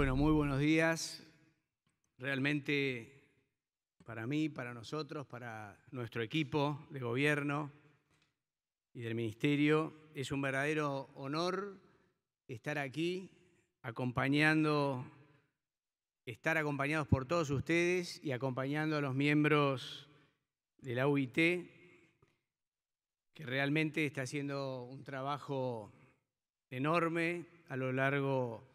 Bueno, muy buenos días. Realmente para mí, para nosotros, para nuestro equipo de gobierno y del ministerio, es un verdadero honor estar aquí acompañando, estar acompañados por todos ustedes y acompañando a los miembros de la UIT, que realmente está haciendo un trabajo enorme a lo largo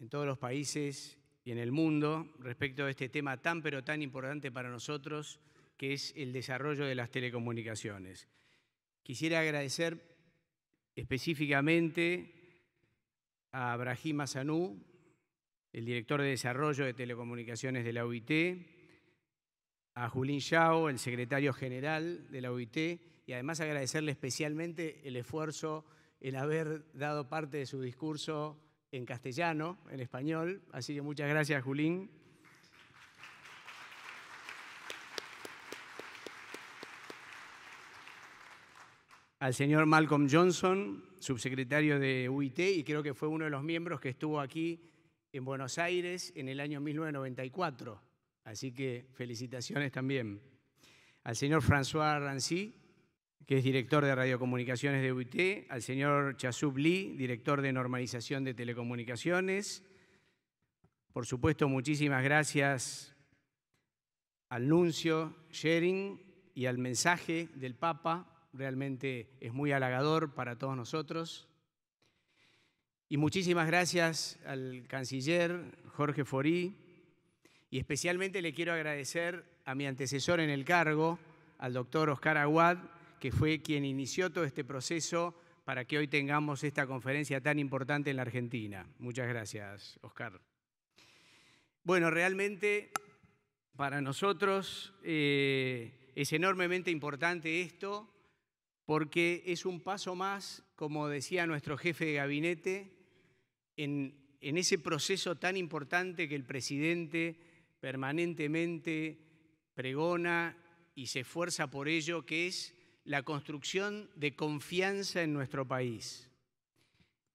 en todos los países y en el mundo respecto a este tema tan pero tan importante para nosotros que es el desarrollo de las telecomunicaciones. Quisiera agradecer específicamente a Brahim Asanú, el director de Desarrollo de Telecomunicaciones de la OIT, a Julín Yao, el secretario general de la OIT, y además agradecerle especialmente el esfuerzo, en haber dado parte de su discurso en castellano, en español. Así que muchas gracias, Julín. Al señor Malcolm Johnson, subsecretario de UIT, y creo que fue uno de los miembros que estuvo aquí en Buenos Aires en el año 1994. Así que felicitaciones también. Al señor François Rancy, que es director de radiocomunicaciones de UIT, al señor Chasub Lee, director de normalización de telecomunicaciones. Por supuesto, muchísimas gracias al nuncio Shering y al mensaje del Papa. Realmente es muy halagador para todos nosotros. Y muchísimas gracias al canciller Jorge Forí. Y especialmente le quiero agradecer a mi antecesor en el cargo, al doctor Oscar Aguad, que fue quien inició todo este proceso para que hoy tengamos esta conferencia tan importante en la Argentina. Muchas gracias, Oscar. Bueno, realmente para nosotros eh, es enormemente importante esto porque es un paso más, como decía nuestro jefe de gabinete, en ese proceso tan importante que el presidente permanentemente pregona y se esfuerza por ello, que es la construcción de confianza en nuestro país.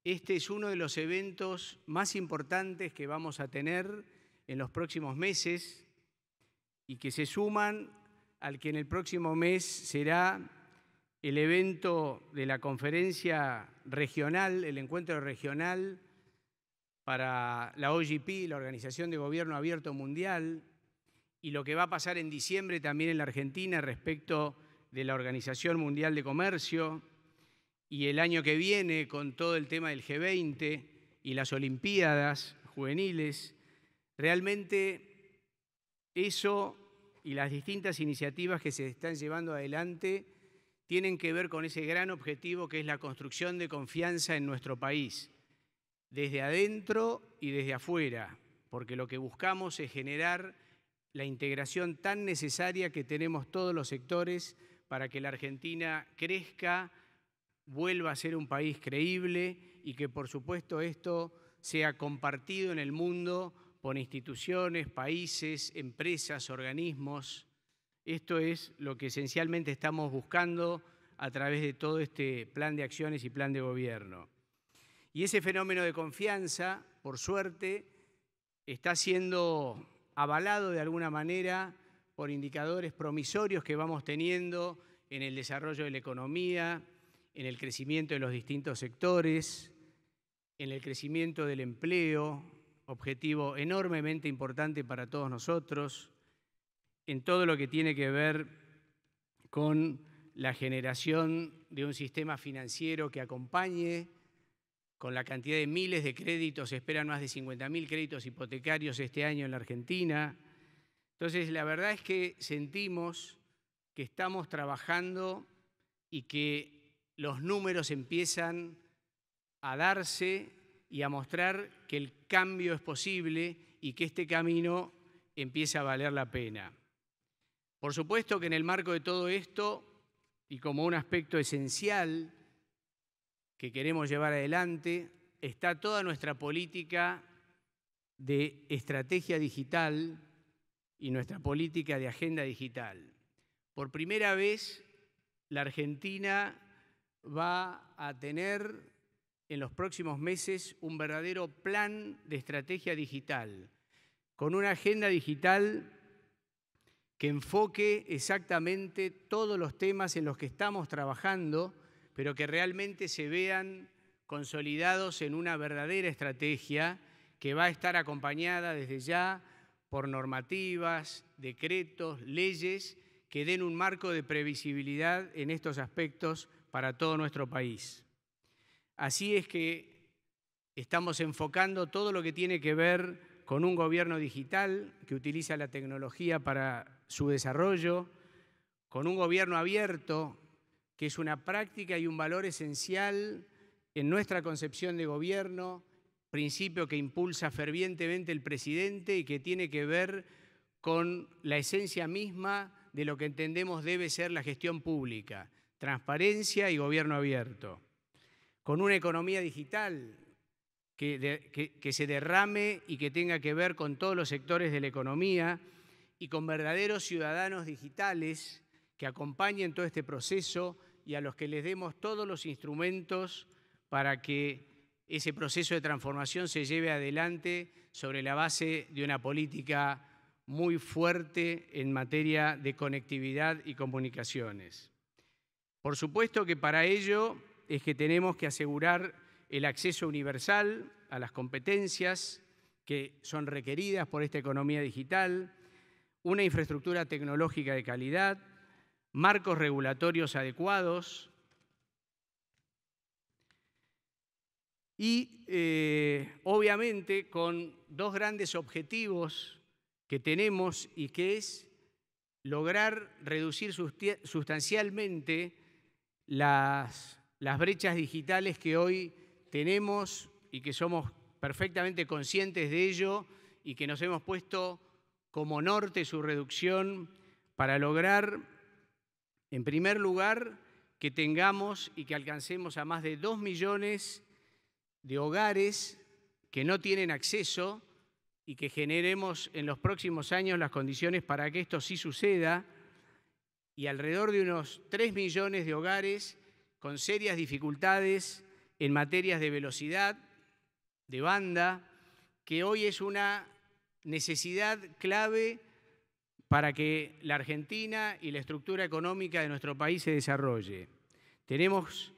Este es uno de los eventos más importantes que vamos a tener en los próximos meses y que se suman al que en el próximo mes será el evento de la conferencia regional, el encuentro regional para la OGP, la Organización de Gobierno Abierto Mundial, y lo que va a pasar en diciembre también en la Argentina respecto de la Organización Mundial de Comercio y el año que viene con todo el tema del G20 y las Olimpiadas juveniles, realmente eso y las distintas iniciativas que se están llevando adelante tienen que ver con ese gran objetivo que es la construcción de confianza en nuestro país, desde adentro y desde afuera, porque lo que buscamos es generar la integración tan necesaria que tenemos todos los sectores para que la Argentina crezca, vuelva a ser un país creíble y que por supuesto esto sea compartido en el mundo por instituciones, países, empresas, organismos. Esto es lo que esencialmente estamos buscando a través de todo este plan de acciones y plan de gobierno. Y ese fenómeno de confianza, por suerte, está siendo avalado de alguna manera por indicadores promisorios que vamos teniendo en el desarrollo de la economía, en el crecimiento de los distintos sectores, en el crecimiento del empleo, objetivo enormemente importante para todos nosotros, en todo lo que tiene que ver con la generación de un sistema financiero que acompañe con la cantidad de miles de créditos, se esperan más de 50.000 créditos hipotecarios este año en la Argentina, entonces, la verdad es que sentimos que estamos trabajando y que los números empiezan a darse y a mostrar que el cambio es posible y que este camino empieza a valer la pena. Por supuesto que en el marco de todo esto, y como un aspecto esencial que queremos llevar adelante, está toda nuestra política de estrategia digital y nuestra política de agenda digital. Por primera vez, la Argentina va a tener en los próximos meses un verdadero plan de estrategia digital, con una agenda digital que enfoque exactamente todos los temas en los que estamos trabajando, pero que realmente se vean consolidados en una verdadera estrategia que va a estar acompañada desde ya por normativas, decretos, leyes que den un marco de previsibilidad en estos aspectos para todo nuestro país. Así es que estamos enfocando todo lo que tiene que ver con un gobierno digital que utiliza la tecnología para su desarrollo, con un gobierno abierto, que es una práctica y un valor esencial en nuestra concepción de gobierno, principio que impulsa fervientemente el presidente y que tiene que ver con la esencia misma de lo que entendemos debe ser la gestión pública, transparencia y gobierno abierto, con una economía digital que, se derrame y que tenga que ver con todos los sectores de la economía y con verdaderos ciudadanos digitales que acompañen todo este proceso y a los que les demos todos los instrumentos para que ese proceso de transformación se lleve adelante sobre la base de una política muy fuerte en materia de conectividad y comunicaciones. Por supuesto que para ello es que tenemos que asegurar el acceso universal a las competencias que son requeridas por esta economía digital, una infraestructura tecnológica de calidad, marcos regulatorios adecuados, Y eh, obviamente con dos grandes objetivos que tenemos y que es lograr reducir sustancialmente las, las brechas digitales que hoy tenemos y que somos perfectamente conscientes de ello y que nos hemos puesto como norte su reducción para lograr, en primer lugar, que tengamos y que alcancemos a más de 2 millones de hogares que no tienen acceso y que generemos en los próximos años las condiciones para que esto sí suceda, y alrededor de unos 3 millones de hogares con serias dificultades en materias de velocidad, de banda, que hoy es una necesidad clave para que la Argentina y la estructura económica de nuestro país se desarrolle. Tenemos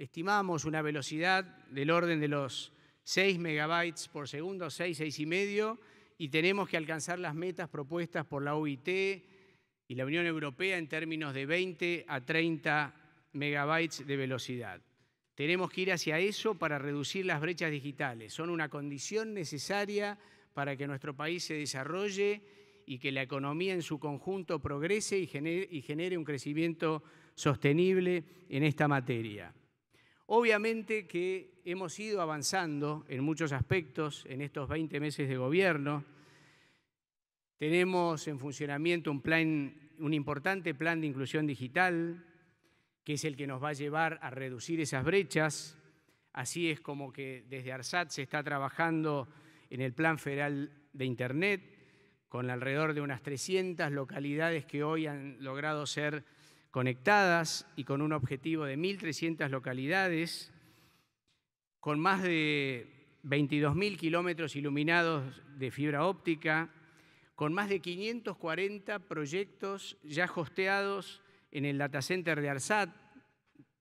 estimamos una velocidad del orden de los 6 megabytes por segundo, 6, 6 y medio, y tenemos que alcanzar las metas propuestas por la OIT y la Unión Europea en términos de 20 a 30 megabytes de velocidad. Tenemos que ir hacia eso para reducir las brechas digitales. Son una condición necesaria para que nuestro país se desarrolle y que la economía en su conjunto progrese y genere un crecimiento sostenible en esta materia. Obviamente que hemos ido avanzando en muchos aspectos en estos 20 meses de gobierno. Tenemos en funcionamiento un, importante plan de inclusión digital, que es el que nos va a llevar a reducir esas brechas. Así es como que desde ARSAT se está trabajando en el Plan Federal de Internet, con alrededor de unas 300 localidades que hoy han logrado ser conectadas y con un objetivo de 1.300 localidades, con más de 22.000 kilómetros iluminados de fibra óptica, con más de 540 proyectos ya hosteados en el datacenter de ARSAT.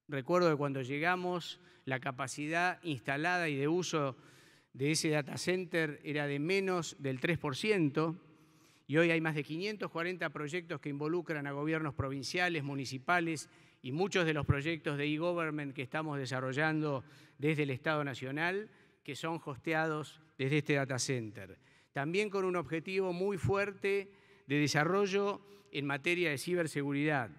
Recuerdo que cuando llegamos, la capacidad instalada y de uso de ese data center era de menos del 3% y hoy hay más de 540 proyectos que involucran a gobiernos provinciales, municipales y muchos de los proyectos de e-government que estamos desarrollando desde el Estado Nacional que son hosteados desde este data center. También con un objetivo muy fuerte de desarrollo en materia de ciberseguridad.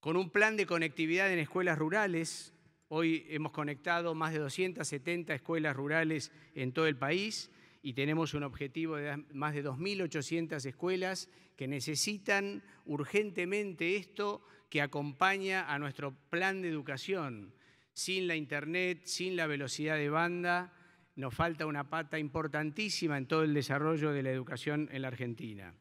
Con un plan de conectividad en escuelas rurales, hoy hemos conectado más de 270 escuelas rurales en todo el país y tenemos un objetivo de más de 2.800 escuelas que necesitan urgentemente esto que acompaña a nuestro plan de educación. Sin la internet, sin la velocidad de banda, nos falta una pata importantísima en todo el desarrollo de la educación en la Argentina.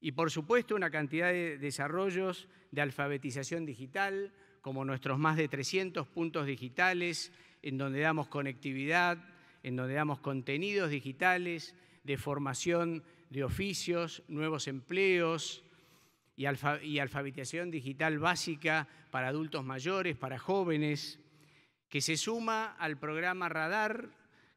Y por supuesto una cantidad de desarrollos de alfabetización digital, como nuestros más de 300 puntos digitales, en donde damos conectividad, en donde damos contenidos digitales de formación de oficios, nuevos empleos y, alfabetización digital básica para adultos mayores, para jóvenes, que se suma al programa Radar,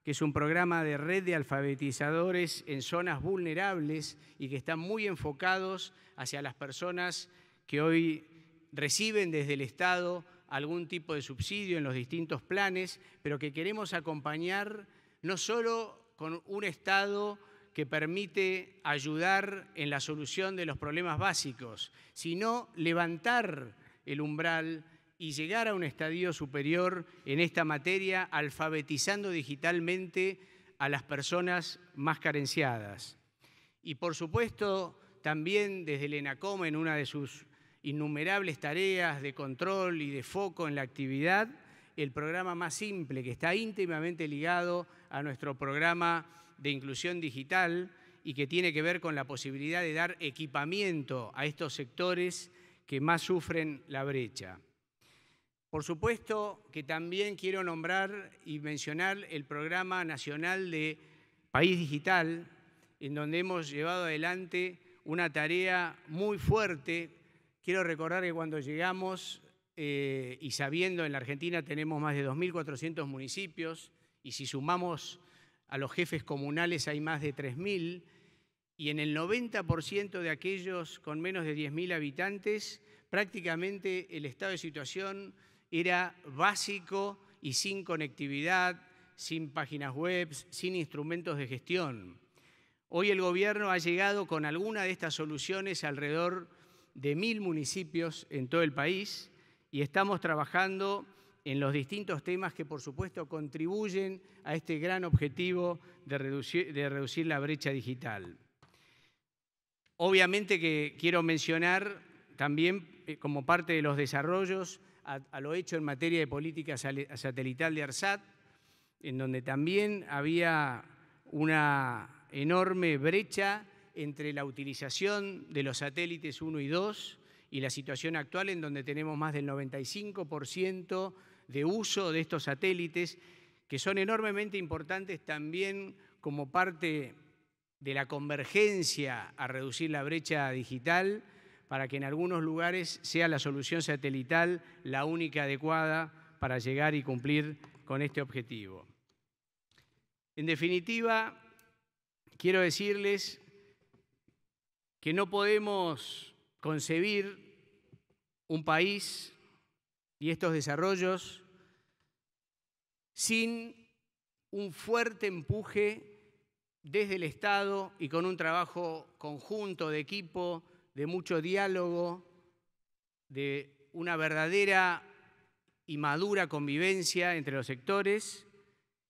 que es un programa de red de alfabetizadores en zonas vulnerables y que están muy enfocados hacia las personas que hoy reciben desde el Estado algún tipo de subsidio en los distintos planes, pero que queremos acompañar no solo con un Estado que permite ayudar en la solución de los problemas básicos, sino levantar el umbral y llegar a un estadio superior en esta materia, alfabetizando digitalmente a las personas más carenciadas. Y por supuesto, también desde el ENACOM, en una de sus innumerables tareas de control y de foco en la actividad, el programa más simple, que está íntimamente ligado a nuestro programa de inclusión digital y que tiene que ver con la posibilidad de dar equipamiento a estos sectores que más sufren la brecha. Por supuesto que también quiero nombrar y mencionar el Programa Nacional de País Digital, en donde hemos llevado adelante una tarea muy fuerte Quiero recordar que cuando llegamos, eh, y sabiendo en la Argentina tenemos más de 2.400 municipios, y si sumamos a los jefes comunales hay más de 3.000, y en el 90% de aquellos con menos de 10.000 habitantes, prácticamente el estado de situación era básico y sin conectividad, sin páginas web, sin instrumentos de gestión. Hoy el gobierno ha llegado con alguna de estas soluciones alrededor de mil municipios en todo el país y estamos trabajando en los distintos temas que, por supuesto, contribuyen a este gran objetivo de reducir, la brecha digital. Obviamente que quiero mencionar también, eh, como parte de los desarrollos, a, a, lo hecho en materia de política satelital de ARSAT, en donde también había una enorme brecha entre la utilización de los satélites 1 y 2 y la situación actual en donde tenemos más del 95% de uso de estos satélites, que son enormemente importantes también como parte de la convergencia a reducir la brecha digital, para que en algunos lugares sea la solución satelital la única adecuada para llegar y cumplir con este objetivo. En definitiva, quiero decirles que no podemos concebir un país y estos desarrollos sin un fuerte empuje desde el Estado y con un trabajo conjunto de equipo, de mucho diálogo, de una verdadera y madura convivencia entre los sectores,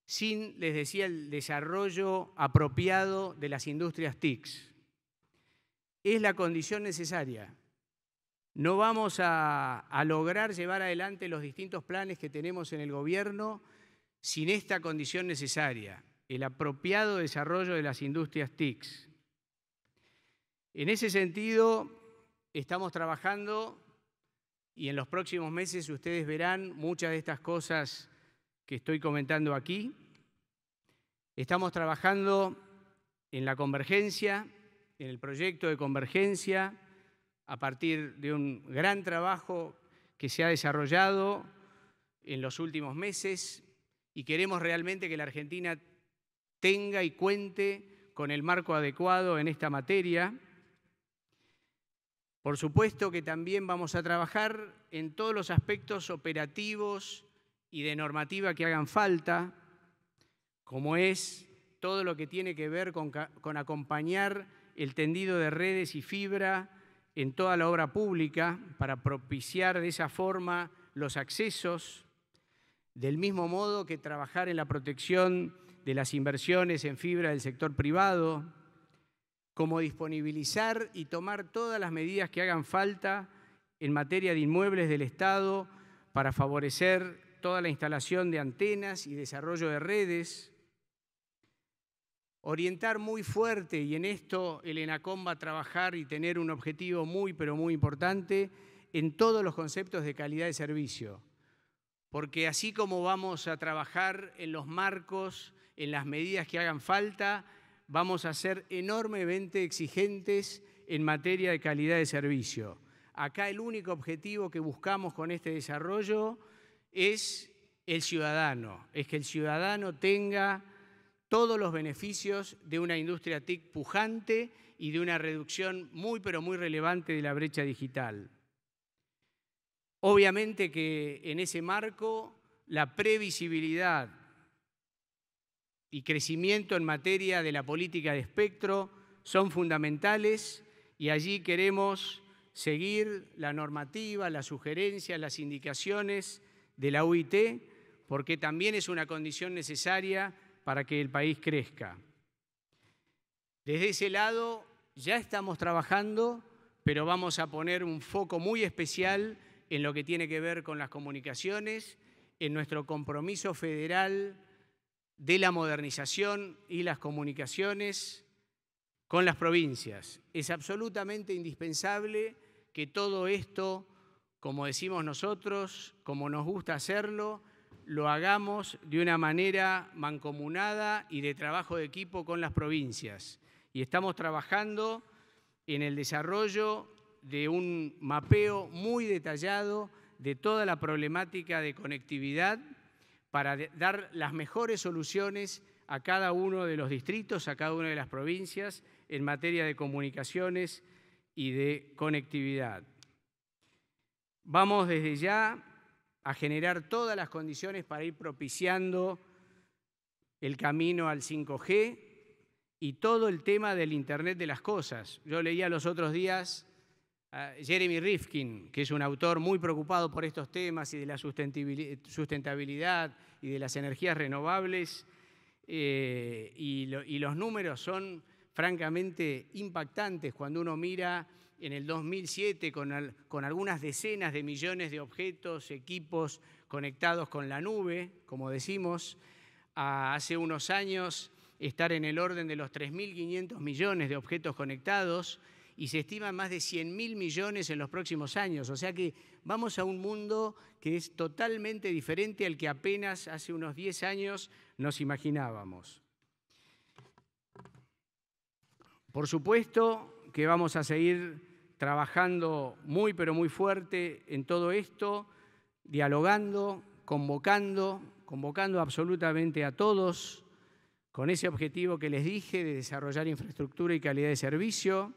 sin, les decía, el desarrollo apropiado de las industrias TICs es la condición necesaria. No vamos a, lograr llevar adelante los distintos planes que tenemos en el gobierno sin esta condición necesaria, el apropiado desarrollo de las industrias TICs. En ese sentido, estamos trabajando y en los próximos meses ustedes verán muchas de estas cosas que estoy comentando aquí. Estamos trabajando en la convergencia, en el proyecto de convergencia a partir de un gran trabajo que se ha desarrollado en los últimos meses y queremos realmente que la Argentina tenga y cuente con el marco adecuado en esta materia. Por supuesto que también vamos a trabajar en todos los aspectos operativos y de normativa que hagan falta, como es todo lo que tiene que ver con, acompañar el tendido de redes y fibra en toda la obra pública para propiciar de esa forma los accesos, del mismo modo que trabajar en la protección de las inversiones en fibra del sector privado, como disponibilizar y tomar todas las medidas que hagan falta en materia de inmuebles del Estado para favorecer toda la instalación de antenas y desarrollo de redes, orientar muy fuerte, y en esto el ENACOM va a trabajar y tener un objetivo muy, pero muy importante, en todos los conceptos de calidad de servicio. Porque así como vamos a trabajar en los marcos, en las medidas que hagan falta, vamos a ser enormemente exigentes en materia de calidad de servicio. Acá el único objetivo que buscamos con este desarrollo es el ciudadano, es que el ciudadano tenga todos los beneficios de una industria TIC pujante y de una reducción muy pero muy relevante de la brecha digital. Obviamente que en ese marco la previsibilidad y crecimiento en materia de la política de espectro son fundamentales y allí queremos seguir la normativa, las sugerencias, las indicaciones de la UIT, porque también es una condición necesaria para que el país crezca. Desde ese lado ya estamos trabajando, pero vamos a poner un foco muy especial en lo que tiene que ver con las comunicaciones, en nuestro compromiso federal de la modernización y las comunicaciones con las provincias. Es absolutamente indispensable que todo esto, como decimos nosotros, como nos gusta hacerlo, lo hagamos de una manera mancomunada y de trabajo de equipo con las provincias. Y estamos trabajando en el desarrollo de un mapeo muy detallado de toda la problemática de conectividad para dar las mejores soluciones a cada uno de los distritos, a cada una de las provincias en materia de comunicaciones y de conectividad. Vamos desde ya a generar todas las condiciones para ir propiciando el camino al 5G y todo el tema del Internet de las Cosas. Yo leía los otros días a Jeremy Rifkin, que es un autor muy preocupado por estos temas y de la sustentabilidad y de las energías renovables, eh, y los números son francamente impactantes cuando uno mira en el 2007 con, algunas decenas de millones de objetos, equipos conectados con la nube, como decimos, hace unos años estar en el orden de los 3.500 millones de objetos conectados y se estiman más de 100.000 millones en los próximos años. O sea que vamos a un mundo que es totalmente diferente al que apenas hace unos 10 años nos imaginábamos. Por supuesto que vamos a seguir trabajando muy, pero muy fuerte en todo esto, dialogando, convocando, convocando absolutamente a todos con ese objetivo que les dije de desarrollar infraestructura y calidad de servicio.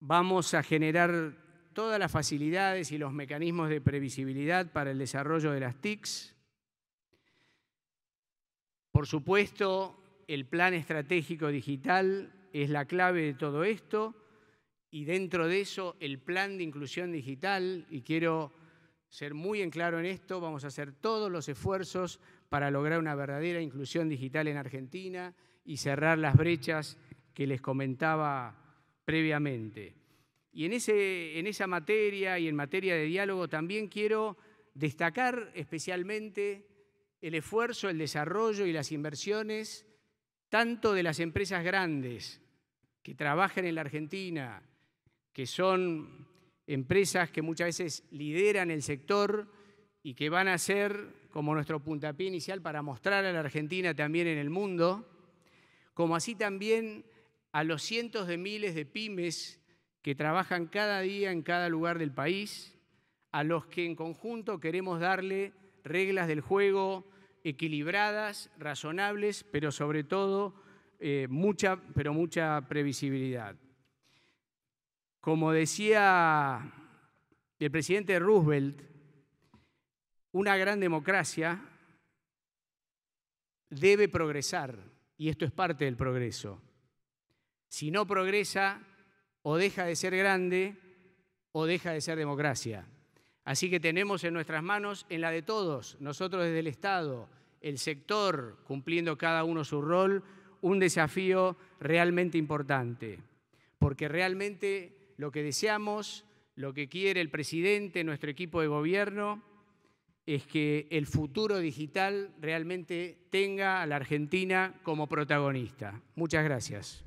Vamos a generar todas las facilidades y los mecanismos de previsibilidad para el desarrollo de las TICs. Por supuesto, el plan estratégico digital es la clave de todo esto y dentro de eso el plan de inclusión digital, y quiero ser muy en claro en esto, vamos a hacer todos los esfuerzos para lograr una verdadera inclusión digital en Argentina y cerrar las brechas que les comentaba previamente. Y en, ese, en esa materia y en materia de diálogo también quiero destacar especialmente el esfuerzo, el desarrollo y las inversiones tanto de las empresas grandes que trabajan en la Argentina que son empresas que muchas veces lideran el sector y que van a ser como nuestro puntapié inicial para mostrar a la Argentina también en el mundo, como así también a los cientos de miles de pymes que trabajan cada día en cada lugar del país, a los que en conjunto queremos darle reglas del juego equilibradas, razonables, pero sobre todo eh, mucha, pero mucha previsibilidad. Como decía el presidente Roosevelt, una gran democracia debe progresar, y esto es parte del progreso. Si no progresa, o deja de ser grande, o deja de ser democracia. Así que tenemos en nuestras manos, en la de todos, nosotros desde el Estado, el sector, cumpliendo cada uno su rol, un desafío realmente importante, porque realmente lo que deseamos, lo que quiere el presidente, nuestro equipo de gobierno, es que el futuro digital realmente tenga a la Argentina como protagonista. Muchas gracias.